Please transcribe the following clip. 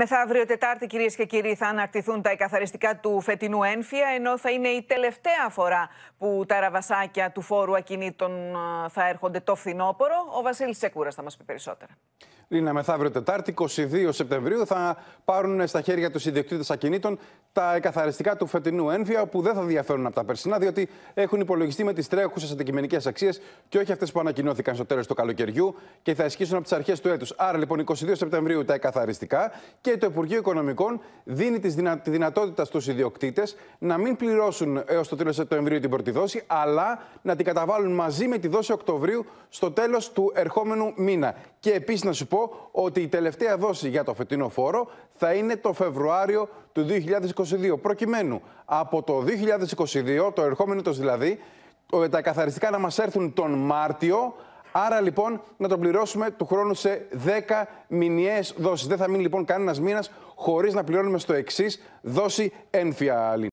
Μεθαύριο Τετάρτη, κυρίες και κύριοι, θα αναρτηθούν τα εκαθαριστικά του φετινού ένφια, ενώ θα είναι η τελευταία φορά που τα ραβασάκια του φόρου ακινήτων ε, θα έρχονται το φθινόπωρο. Ο Βασίλης Τσεκούρας θα μας πει περισσότερα. Λίνα, μεθαύριο Τετάρτη, 22 Σεπτεμβρίου, θα πάρουν στα χέρια τους ιδιοκτήτες ακινήτων τα εκαθαριστικά του φετινού ένφια, που δεν θα διαφέρουν από τα περσινά, διότι έχουν υπολογιστεί με τις τρέχουσες αντικειμενικές αξίες και όχι αυτές που ανακοινώθηκαν στο τέλος του καλοκαιριού και θα ισχύσουν από τις αρχές του έτους. Άρα λοιπόν 22 Σεπτεμβρίου τα εκαθαριστικά και το Υπουργείο Οικονομικών δίνει τη δυνατότητα στους ιδιοκτήτες να μην πληρώσουν έως το τέλος Σεπτεμβρίου την πρώτη δόση, αλλά να την καταβάλουν μαζί με τη δόση Οκτωβρίου στο τέλος του ερχόμενου μήνα. Και επίσης να σου πω ότι η τελευταία δόση για το φετινό φόρο θα είναι το Φεβρουάριο του 2022. Προκειμένου από το 2022, το ερχόμενο το δηλαδή, τα καθαριστικά να μας έρθουν τον Μάρτιο, Άρα λοιπόν να το πληρώσουμε του χρόνου σε 10 μηνιαίες δόσεις. Δεν θα μείνει λοιπόν κανένας μήνας χωρίς να πληρώνουμε στο εξής δόση ένφια